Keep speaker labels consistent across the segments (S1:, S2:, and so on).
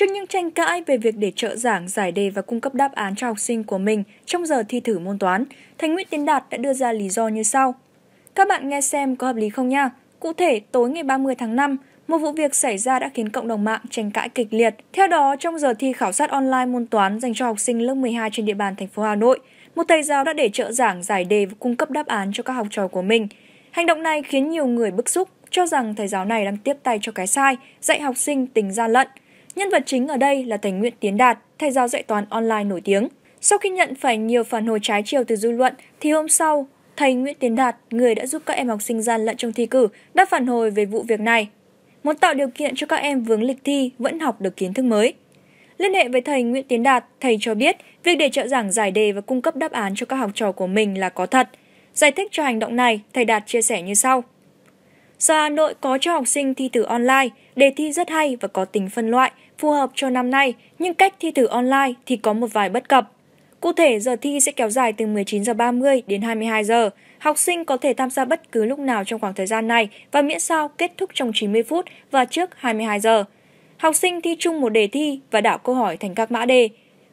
S1: Trước những tranh cãi về việc để trợ giảng giải đề và cung cấp đáp án cho học sinh của mình trong giờ thi thử môn toán, Thành Nguyễn Tiến Đạt đã đưa ra lý do như sau. Các bạn nghe xem có hợp lý không nha? Cụ thể, tối ngày 30 tháng 5, một vụ việc xảy ra đã khiến cộng đồng mạng tranh cãi kịch liệt. Theo đó, trong giờ thi khảo sát online môn toán dành cho học sinh lớp 12 trên địa bàn thành phố Hà Nội, một thầy giáo đã để trợ giảng giải đề và cung cấp đáp án cho các học trò của mình. Hành động này khiến nhiều người bức xúc, cho rằng thầy giáo này đang tiếp tay cho cái sai, dạy học sinh tính gian lận. Nhân vật chính ở đây là thầy Nguyễn Tiến Đạt, thầy giáo dạy toán online nổi tiếng. Sau khi nhận phải nhiều phản hồi trái chiều từ dư luận, thì hôm sau, thầy Nguyễn Tiến Đạt, người đã giúp các em học sinh gian lận trong thi cử, đã phản hồi về vụ việc này. Muốn tạo điều kiện cho các em vướng lịch thi vẫn học được kiến thức mới. Liên hệ với thầy Nguyễn Tiến Đạt, thầy cho biết việc để trợ giảng giải đề và cung cấp đáp án cho các học trò của mình là có thật. Giải thích cho hành động này, thầy Đạt chia sẻ như sau. Giờ Hà Nội có cho học sinh thi thử online, đề thi rất hay và có tính phân loại, phù hợp cho năm nay, nhưng cách thi thử online thì có một vài bất cập. Cụ thể, giờ thi sẽ kéo dài từ 19 h 30 đến 22 giờ. Học sinh có thể tham gia bất cứ lúc nào trong khoảng thời gian này và miễn sao kết thúc trong 90 phút và trước 22 giờ. Học sinh thi chung một đề thi và đảo câu hỏi thành các mã đề.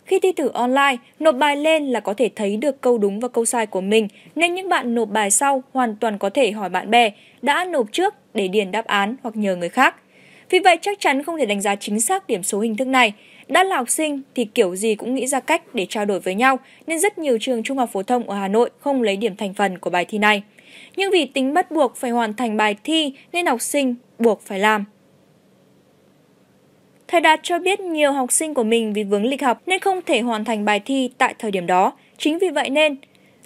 S1: Khi thi thử online, nộp bài lên là có thể thấy được câu đúng và câu sai của mình, nên những bạn nộp bài sau hoàn toàn có thể hỏi bạn bè đã nộp trước để điền đáp án hoặc nhờ người khác. Vì vậy chắc chắn không thể đánh giá chính xác điểm số hình thức này. Đã là học sinh thì kiểu gì cũng nghĩ ra cách để trao đổi với nhau, nên rất nhiều trường trung học phổ thông ở Hà Nội không lấy điểm thành phần của bài thi này. Nhưng vì tính bắt buộc phải hoàn thành bài thi nên học sinh buộc phải làm. Thầy Đạt cho biết nhiều học sinh của mình vì vướng lịch học nên không thể hoàn thành bài thi tại thời điểm đó. Chính vì vậy nên,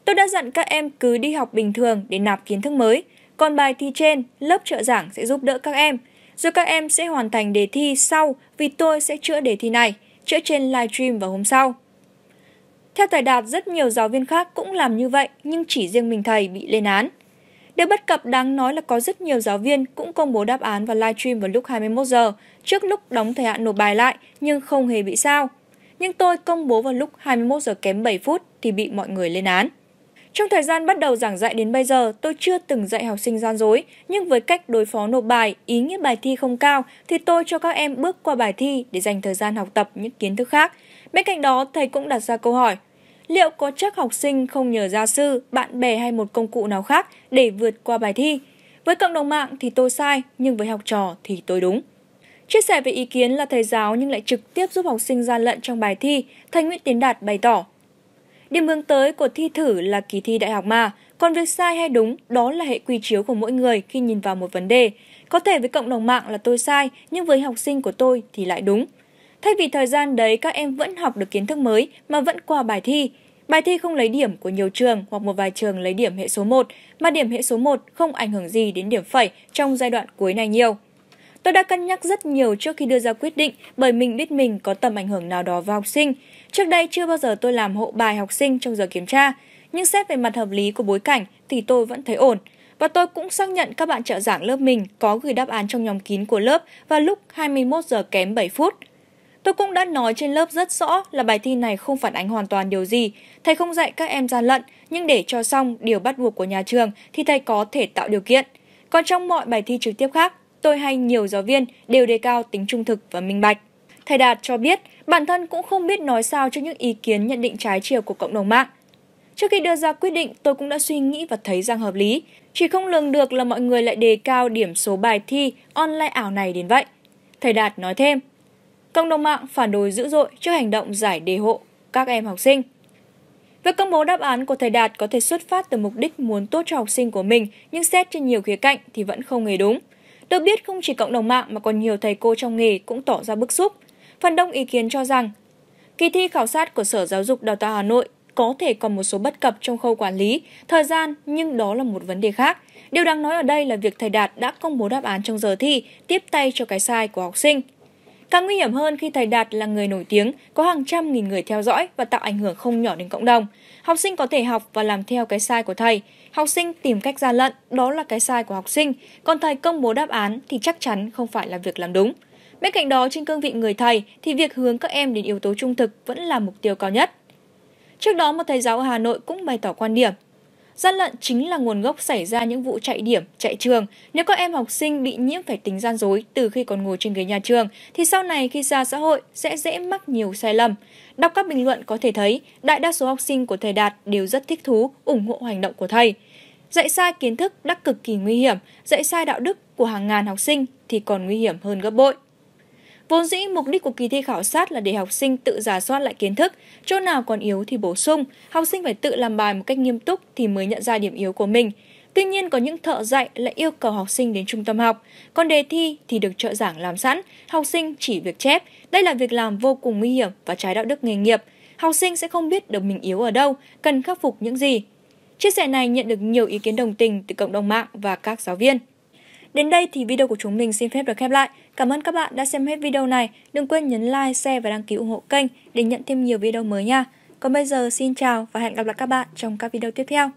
S1: tôi đã dặn các em cứ đi học bình thường để nạp kiến thức mới. Còn bài thi trên, lớp trợ giảng sẽ giúp đỡ các em. Rồi các em sẽ hoàn thành đề thi sau vì tôi sẽ chữa đề thi này, chữa trên livestream vào hôm sau. Theo thầy Đạt, rất nhiều giáo viên khác cũng làm như vậy nhưng chỉ riêng mình thầy bị lên án. Điều bất cập đáng nói là có rất nhiều giáo viên cũng công bố đáp án và live stream vào lúc 21 giờ, trước lúc đóng thời hạn nộp bài lại nhưng không hề bị sao. Nhưng tôi công bố vào lúc 21 giờ kém 7 phút thì bị mọi người lên án. Trong thời gian bắt đầu giảng dạy đến bây giờ, tôi chưa từng dạy học sinh gian dối, nhưng với cách đối phó nộp bài, ý nghĩa bài thi không cao thì tôi cho các em bước qua bài thi để dành thời gian học tập những kiến thức khác. Bên cạnh đó, thầy cũng đặt ra câu hỏi, liệu có chắc học sinh không nhờ gia sư, bạn bè hay một công cụ nào khác để vượt qua bài thi? Với cộng đồng mạng thì tôi sai, nhưng với học trò thì tôi đúng. Chia sẻ về ý kiến là thầy giáo nhưng lại trực tiếp giúp học sinh gian lận trong bài thi, Thanh Nguyễn Tiến Đạt bày tỏ. Điểm hướng tới của thi thử là kỳ thi đại học mà, còn việc sai hay đúng đó là hệ quy chiếu của mỗi người khi nhìn vào một vấn đề. Có thể với cộng đồng mạng là tôi sai, nhưng với học sinh của tôi thì lại đúng. Thay vì thời gian đấy các em vẫn học được kiến thức mới mà vẫn qua bài thi, Bài thi không lấy điểm của nhiều trường hoặc một vài trường lấy điểm hệ số 1, mà điểm hệ số 1 không ảnh hưởng gì đến điểm phẩy trong giai đoạn cuối này nhiều. Tôi đã cân nhắc rất nhiều trước khi đưa ra quyết định bởi mình biết mình có tầm ảnh hưởng nào đó vào học sinh. Trước đây chưa bao giờ tôi làm hộ bài học sinh trong giờ kiểm tra, nhưng xét về mặt hợp lý của bối cảnh thì tôi vẫn thấy ổn. Và tôi cũng xác nhận các bạn trợ giảng lớp mình có gửi đáp án trong nhóm kín của lớp vào lúc 21 giờ kém 7 phút – Tôi cũng đã nói trên lớp rất rõ là bài thi này không phản ánh hoàn toàn điều gì. Thầy không dạy các em gian lận, nhưng để cho xong điều bắt buộc của nhà trường thì thầy có thể tạo điều kiện. Còn trong mọi bài thi trực tiếp khác, tôi hay nhiều giáo viên đều đề cao tính trung thực và minh bạch. Thầy Đạt cho biết bản thân cũng không biết nói sao cho những ý kiến nhận định trái chiều của cộng đồng mạng. Trước khi đưa ra quyết định, tôi cũng đã suy nghĩ và thấy rằng hợp lý. Chỉ không lường được là mọi người lại đề cao điểm số bài thi online ảo này đến vậy. Thầy Đạt nói thêm, Cộng đồng mạng phản đối dữ dội trước hành động giải đề hộ các em học sinh. Việc công bố đáp án của thầy Đạt có thể xuất phát từ mục đích muốn tốt cho học sinh của mình, nhưng xét trên nhiều khía cạnh thì vẫn không hề đúng. Được biết không chỉ cộng đồng mạng mà còn nhiều thầy cô trong nghề cũng tỏ ra bức xúc. Phần đông ý kiến cho rằng, kỳ thi khảo sát của Sở Giáo dục Đào tạo Hà Nội có thể còn một số bất cập trong khâu quản lý, thời gian, nhưng đó là một vấn đề khác. Điều đáng nói ở đây là việc thầy Đạt đã công bố đáp án trong giờ thi, tiếp tay cho cái sai của học sinh. Càng nguy hiểm hơn khi thầy Đạt là người nổi tiếng, có hàng trăm nghìn người theo dõi và tạo ảnh hưởng không nhỏ đến cộng đồng. Học sinh có thể học và làm theo cái sai của thầy. Học sinh tìm cách gian lận, đó là cái sai của học sinh, còn thầy công bố đáp án thì chắc chắn không phải là việc làm đúng. Bên cạnh đó, trên cương vị người thầy thì việc hướng các em đến yếu tố trung thực vẫn là mục tiêu cao nhất. Trước đó, một thầy giáo ở Hà Nội cũng bày tỏ quan điểm Gian lận chính là nguồn gốc xảy ra những vụ chạy điểm, chạy trường. Nếu các em học sinh bị nhiễm phải tính gian dối từ khi còn ngồi trên ghế nhà trường, thì sau này khi ra xã hội sẽ dễ mắc nhiều sai lầm. Đọc các bình luận có thể thấy, đại đa số học sinh của thầy Đạt đều rất thích thú, ủng hộ hành động của thầy. Dạy sai kiến thức đã cực kỳ nguy hiểm, dạy sai đạo đức của hàng ngàn học sinh thì còn nguy hiểm hơn gấp bội. Vốn dĩ mục đích của kỳ thi khảo sát là để học sinh tự giả soát lại kiến thức, chỗ nào còn yếu thì bổ sung, học sinh phải tự làm bài một cách nghiêm túc thì mới nhận ra điểm yếu của mình. Tuy nhiên có những thợ dạy lại yêu cầu học sinh đến trung tâm học, còn đề thi thì được trợ giảng làm sẵn, học sinh chỉ việc chép. Đây là việc làm vô cùng nguy hiểm và trái đạo đức nghề nghiệp. Học sinh sẽ không biết được mình yếu ở đâu, cần khắc phục những gì. Chia sẻ này nhận được nhiều ý kiến đồng tình từ cộng đồng mạng và các giáo viên. Đến đây thì video của chúng mình xin phép được khép lại. Cảm ơn các bạn đã xem hết video này. Đừng quên nhấn like, share và đăng ký ủng hộ kênh để nhận thêm nhiều video mới nha. Còn bây giờ xin chào và hẹn gặp lại các bạn trong các video tiếp theo.